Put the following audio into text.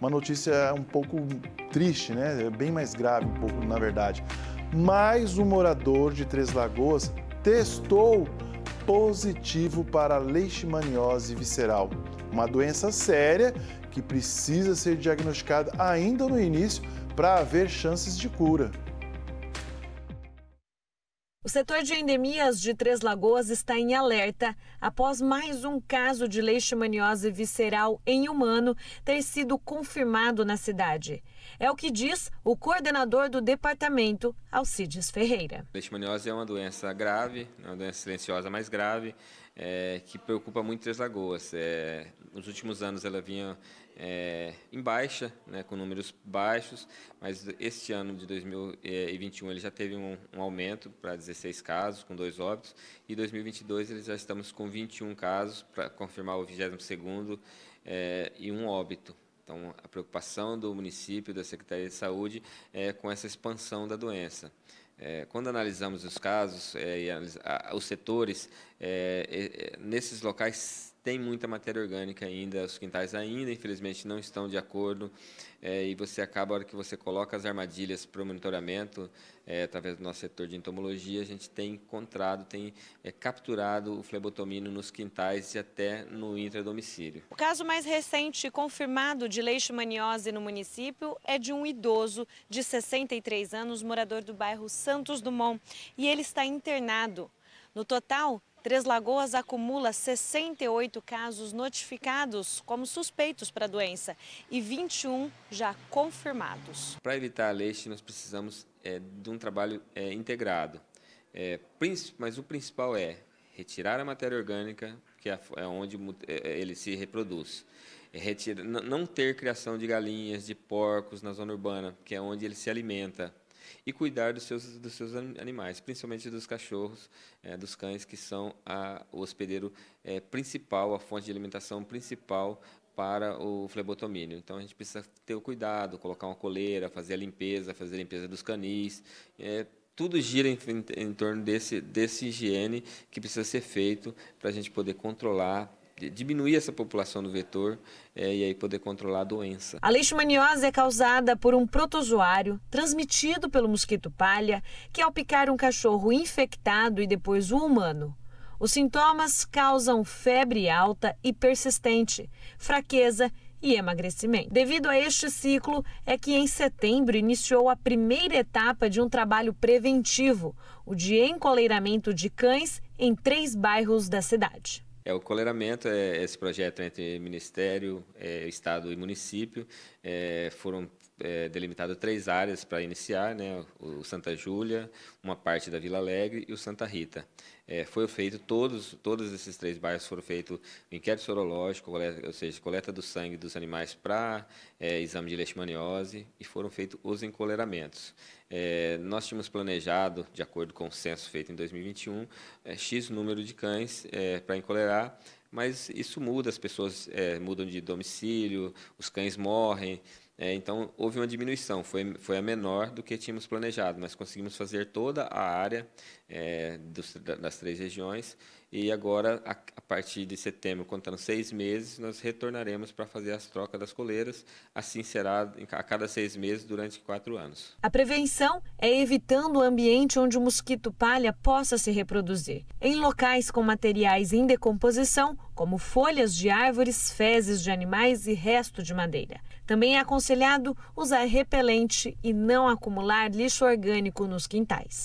uma notícia um pouco triste, né? É bem mais grave, um pouco, na verdade. Mas o morador de Três Lagoas testou positivo para leishmaniose visceral, uma doença séria que precisa ser diagnosticada ainda no início para haver chances de cura. O setor de endemias de Três Lagoas está em alerta após mais um caso de leishmaniose visceral em humano ter sido confirmado na cidade. É o que diz o coordenador do departamento, Alcides Ferreira. Leishmaniose é uma doença grave, é uma doença silenciosa mais grave é, que preocupa muito Três Lagoas. É, nos últimos anos ela vinha é, em baixa, né, com números baixos, mas este ano de 2021 ele já teve um, um aumento para 16 casos, com dois óbitos, e 2022 eles já estamos com 21 casos, para confirmar o 22º é, e um óbito. Então, a preocupação do município, da Secretaria de Saúde, é com essa expansão da doença. É, quando analisamos os casos é, e os setores, é, é, é, nesses locais tem muita matéria orgânica ainda, os quintais ainda, infelizmente, não estão de acordo, é, e você acaba, a hora que você coloca as armadilhas para o monitoramento, é, através do nosso setor de entomologia, a gente tem encontrado, tem é, capturado o flebotomino nos quintais e até no intradomicílio. O caso mais recente confirmado de leishmaniose no município é de um idoso de 63 anos, morador do bairro Santos Dumont, e ele está internado. No total, Três Lagoas acumula 68 casos notificados como suspeitos para a doença e 21 já confirmados. Para evitar a leste, nós precisamos é, de um trabalho é, integrado. É, mas o principal é retirar a matéria orgânica, que é, é onde é, é, ele se reproduz. Retirar, não ter criação de galinhas, de porcos na zona urbana, que é onde ele se alimenta, e cuidar dos seus, dos seus animais, principalmente dos cachorros, é, dos cães, que são a, o hospedeiro é, principal, a fonte de alimentação principal para o flebotomínio. Então a gente precisa ter o cuidado, colocar uma coleira, fazer a limpeza, fazer a limpeza dos canis. É, tudo gira em, em, em torno desse, desse higiene que precisa ser feito para a gente poder controlar diminuir essa população do vetor é, e aí poder controlar A doença. A leishmaniose é causada por um protozoário transmitido pelo mosquito palha, que ao picar um cachorro infectado e depois o humano. Os sintomas causam febre alta e persistente, fraqueza e emagrecimento. Devido a este ciclo, é que em setembro iniciou a primeira etapa de um trabalho preventivo, o de encoleiramento de cães em três bairros da cidade. É, o coleramento é esse projeto entre Ministério, é, Estado e município. É, foram é, delimitado três áreas para iniciar, né? o Santa Júlia, uma parte da Vila Alegre e o Santa Rita. É, foi feito, todos, todos esses três bairros foram feitos inquérito sorológico, coleta, ou seja, coleta do sangue dos animais para é, exame de leishmaniose e foram feitos os encoleramentos. É, nós tínhamos planejado, de acordo com o censo feito em 2021, é, X número de cães é, para encolerar, mas isso muda, as pessoas mudam de domicílio, os cães morrem, é, então, houve uma diminuição, foi, foi a menor do que tínhamos planejado, mas conseguimos fazer toda a área é, dos, das três regiões e agora, a, a, partir de setembro, contando seis meses, nós retornaremos para fazer as trocas das coleiras, assim será a cada seis meses durante quatro anos. A prevenção é evitando o ambiente onde o mosquito palha possa se reproduzir. Em locais com materiais em decomposição, como folhas de árvores, fezes de animais e resto de madeira. Também é aconselhado usar repelente e não acumular lixo orgânico nos quintais.